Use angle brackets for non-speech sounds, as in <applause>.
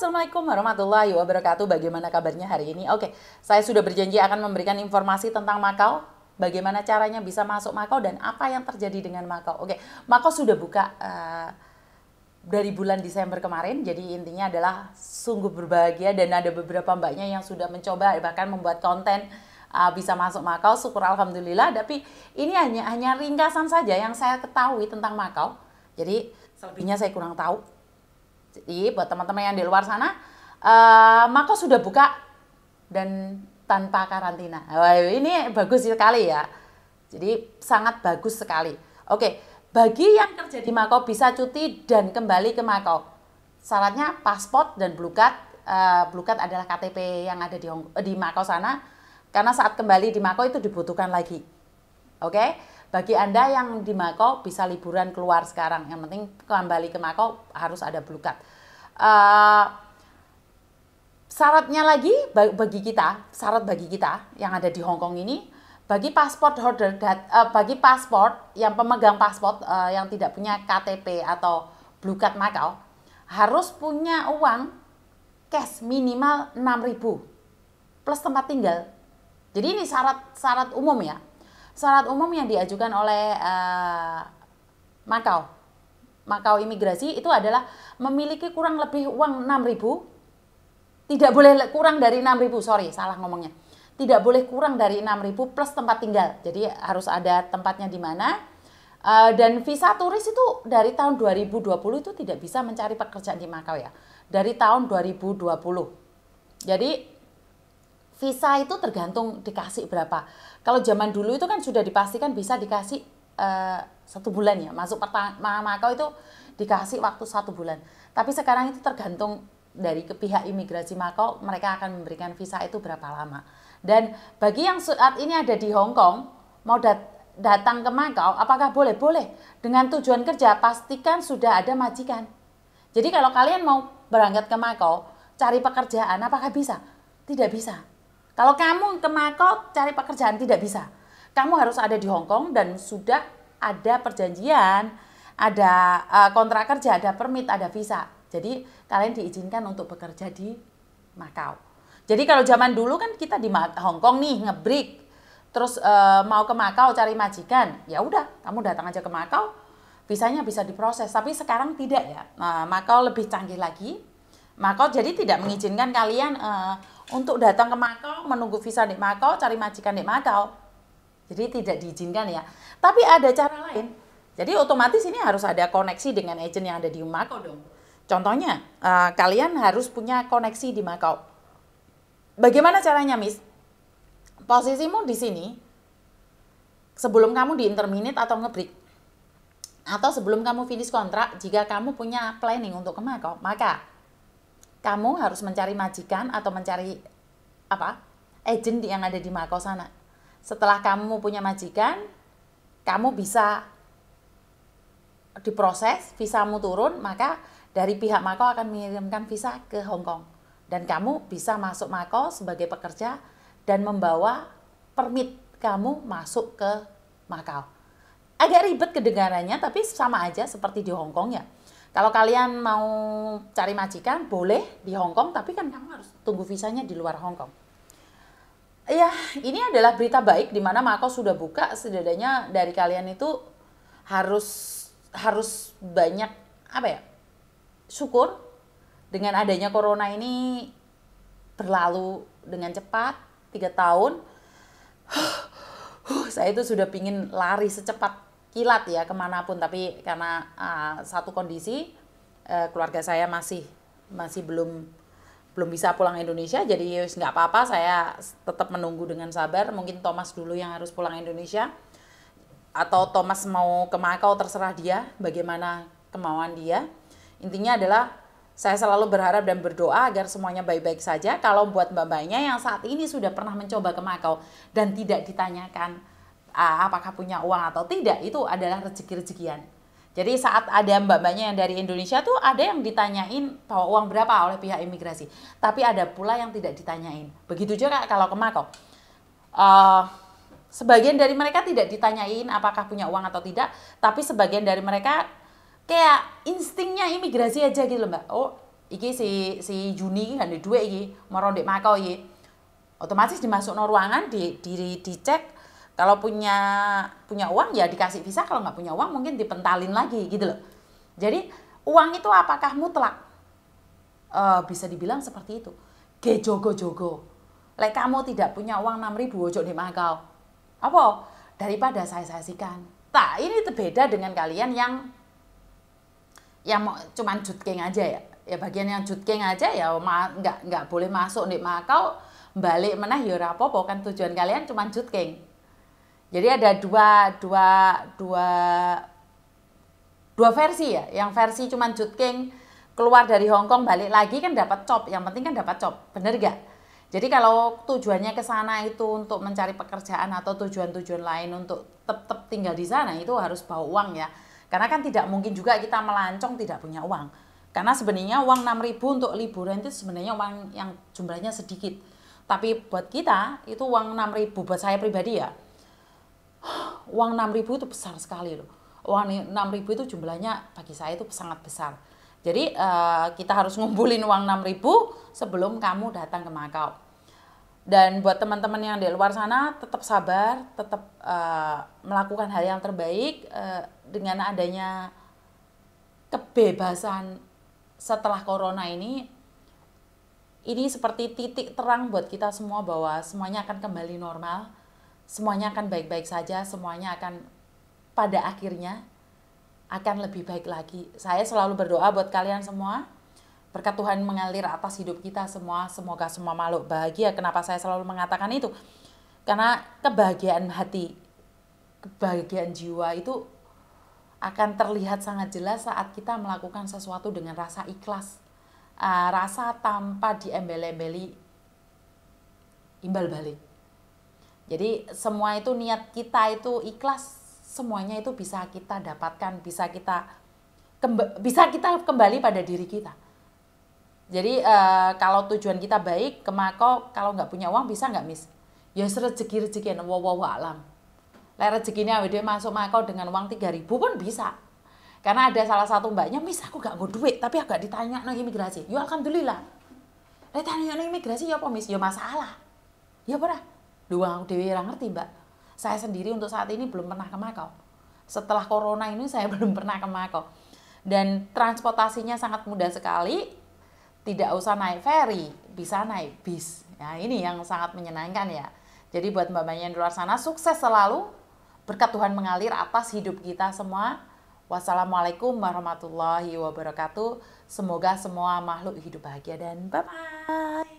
Assalamualaikum warahmatullahi wabarakatuh. Bagaimana kabarnya hari ini? Oke, saya sudah berjanji akan memberikan informasi tentang Makau. Bagaimana caranya bisa masuk Makau dan apa yang terjadi dengan Makau? Oke, Makau sudah buka uh, dari bulan Desember kemarin. Jadi intinya adalah sungguh berbahagia dan ada beberapa mbaknya yang sudah mencoba bahkan membuat konten uh, bisa masuk Makau. Syukur alhamdulillah. Tapi ini hanya hanya ringkasan saja yang saya ketahui tentang Makau. Jadi selebihnya saya kurang tahu jadi buat teman-teman yang di luar sana, uh, eh, Mako sudah buka dan tanpa karantina. Wah, ini bagus sekali ya. Jadi sangat bagus sekali. Oke, bagi yang kerja di Mako bisa cuti dan kembali ke Mako. Syaratnya paspor dan blue card. Uh, blue card adalah KTP yang ada di Hong, di Mako sana. Karena saat kembali di Mako itu dibutuhkan lagi. Oke. Bagi Anda yang di Mako bisa liburan keluar sekarang. Yang penting kembali ke Mako harus ada card. Uh, syaratnya lagi bagi kita, syarat bagi kita yang ada di Hong Kong ini bagi passport holder uh, bagi passport yang pemegang passport uh, eh, yang tidak punya KTP atau blue card Makau harus punya uang cash minimal 6.000 plus tempat tinggal. Jadi ini syarat syarat umum ya syarat umum yang diajukan oleh uh, Makau Makau imigrasi itu adalah memiliki kurang lebih uang 6000 tidak boleh kurang dari 6000 sorry salah ngomongnya tidak boleh kurang dari 6000 plus tempat tinggal jadi harus ada tempatnya di mana uh, dan visa turis itu dari tahun 2020 itu tidak bisa mencari pekerjaan di Makau ya dari tahun 2020 jadi visa itu tergantung dikasih berapa. Kalau zaman dulu itu kan sudah dipastikan bisa dikasih uh, satu bulan ya. Masuk pertama Makau itu dikasih waktu satu bulan. Tapi sekarang itu tergantung dari ke pihak imigrasi Makau mereka akan memberikan visa itu berapa lama. Dan bagi yang saat ini ada di Hong Kong mau dat datang ke Makau apakah boleh? Boleh. Dengan tujuan kerja pastikan sudah ada majikan. Jadi kalau kalian mau berangkat ke Makau cari pekerjaan apakah bisa? Tidak bisa. Kalau kamu ke Makau cari pekerjaan tidak bisa. Kamu harus ada di Hong Kong dan sudah ada perjanjian, ada eh, kontrak kerja, ada permit, ada visa. Jadi kalian diizinkan untuk bekerja di Makau. Jadi kalau zaman dulu kan kita di Hong Kong nih ngebrik, terus eh, mau ke Makau cari majikan, ya udah kamu datang aja ke Makau, visanya bisa diproses. Tapi sekarang tidak ya. Nah, Makau lebih canggih lagi Mako jadi tidak mengizinkan kalian uh, untuk datang ke Makau, menunggu visa di Makau, cari majikan di Makau. Jadi tidak diizinkan ya. Tapi ada cara lain. Jadi otomatis ini harus ada koneksi dengan agent yang ada di Makau dong. Contohnya, uh, kalian harus punya koneksi di Makau. Bagaimana caranya, Miss? Posisimu di sini, sebelum kamu di interminate atau ngebreak, atau sebelum kamu finish kontrak, jika kamu punya planning untuk ke Makau, maka kamu harus mencari majikan atau mencari apa agent yang ada di Makau sana. Setelah kamu punya majikan, kamu bisa diproses, visamu turun, maka dari pihak Makau akan mengirimkan visa ke Hong Kong dan kamu bisa masuk Makau sebagai pekerja dan membawa permit kamu masuk ke Makau. Agak ribet kedengarannya tapi sama aja seperti di Hong Kong ya kalau kalian mau cari majikan boleh di Hong Kong, tapi kan kamu harus tunggu visanya di luar Hong Kong. Ya, ini adalah berita baik di mana Mako sudah buka setidaknya dari kalian itu harus harus banyak apa ya? Syukur dengan adanya corona ini berlalu dengan cepat tiga tahun. Huh, <sighs> huh, saya itu sudah pingin lari secepat kilat ya kemanapun tapi karena uh, satu kondisi uh, keluarga saya masih masih belum belum bisa pulang Indonesia jadi ya nggak apa-apa saya tetap menunggu dengan sabar mungkin Thomas dulu yang harus pulang Indonesia atau Thomas mau ke Makau terserah dia bagaimana kemauan dia intinya adalah saya selalu berharap dan berdoa agar semuanya baik-baik saja. Kalau buat mbak-mbaknya yang saat ini sudah pernah mencoba ke Makau dan tidak ditanyakan apakah punya uang atau tidak itu adalah rezeki-rezekian. Jadi saat ada mbak-mbaknya yang dari Indonesia tuh ada yang ditanyain bawa uang berapa oleh pihak imigrasi. Tapi ada pula yang tidak ditanyain. Begitu juga kalau ke Makau. Uh, eh, sebagian dari mereka tidak ditanyain apakah punya uang atau tidak. Tapi sebagian dari mereka kayak instingnya imigrasi aja gitu mbak. Oh iki si si Juni kan ada dua iki mau rondek Makau iki. Otomatis dimasuk no ruangan di, di, dicek kalau punya punya uang ya dikasih visa, kalau nggak punya uang mungkin dipentalin lagi gitu loh. Jadi uang itu apakah mutlak? E, bisa dibilang seperti itu. Gejogo-jogo. Like kamu tidak punya uang 6000 ribu, ojo di Makau. Apa? Daripada saya saksikan. Nah ini beda dengan kalian yang yang mau cuman jutking aja ya ya bagian yang jutking aja ya nggak nggak boleh masuk di Makau balik menah ya rapopo kan tujuan kalian cuma jutking jadi ada dua dua dua dua versi ya. Yang versi cuman Jude King keluar dari Hong Kong balik lagi kan dapat cop. Yang penting kan dapat cop. Bener gak? Jadi kalau tujuannya ke sana itu untuk mencari pekerjaan atau tujuan-tujuan lain untuk tetap tinggal di sana itu harus bawa uang ya. Karena kan tidak mungkin juga kita melancong tidak punya uang. Karena sebenarnya uang 6000 untuk liburan itu sebenarnya uang yang jumlahnya sedikit. Tapi buat kita itu uang 6000 buat saya pribadi ya uang 6000 itu besar sekali loh. Uang 6000 itu jumlahnya bagi saya itu sangat besar. Jadi uh, kita harus ngumpulin uang 6000 sebelum kamu datang ke Makau. Dan buat teman-teman yang di luar sana tetap sabar, tetap uh, melakukan hal yang terbaik uh, dengan adanya kebebasan setelah corona ini ini seperti titik terang buat kita semua bahwa semuanya akan kembali normal semuanya akan baik-baik saja, semuanya akan pada akhirnya akan lebih baik lagi. Saya selalu berdoa buat kalian semua. Berkat Tuhan mengalir atas hidup kita semua. Semoga semua makhluk bahagia. Kenapa saya selalu mengatakan itu? Karena kebahagiaan hati, kebahagiaan jiwa itu akan terlihat sangat jelas saat kita melakukan sesuatu dengan rasa ikhlas. Ah, rasa tanpa diembel-embeli imbal balik. Jadi semua itu niat kita itu ikhlas, semuanya itu bisa kita dapatkan, bisa kita bisa kita kembali pada diri kita. Jadi uh, kalau tujuan kita baik, kemako kalau nggak punya uang bisa nggak mis? Ya rezeki yang wow wow alam. Lah rezekinya awet masuk mako dengan uang tiga ribu pun bisa. Karena ada salah satu mbaknya, mis aku gak nggak duit, tapi agak ditanya no imigrasi. Ya alhamdulillah. Ditanya no imigrasi ya apa mis? Ya masalah. Ya pernah Dua aku dewi yang ngerti mbak. Saya sendiri untuk saat ini belum pernah ke Makau. Setelah corona ini saya <laughs> belum pernah ke Makau. Dan transportasinya sangat mudah sekali. Tidak usah naik ferry, bisa naik bis. Ya, ini yang sangat menyenangkan ya. Jadi buat mbak-mbaknya di luar sana, sukses selalu. Berkat Tuhan mengalir atas hidup kita semua. Wassalamualaikum warahmatullahi wabarakatuh. Semoga semua makhluk hidup bahagia dan bye-bye.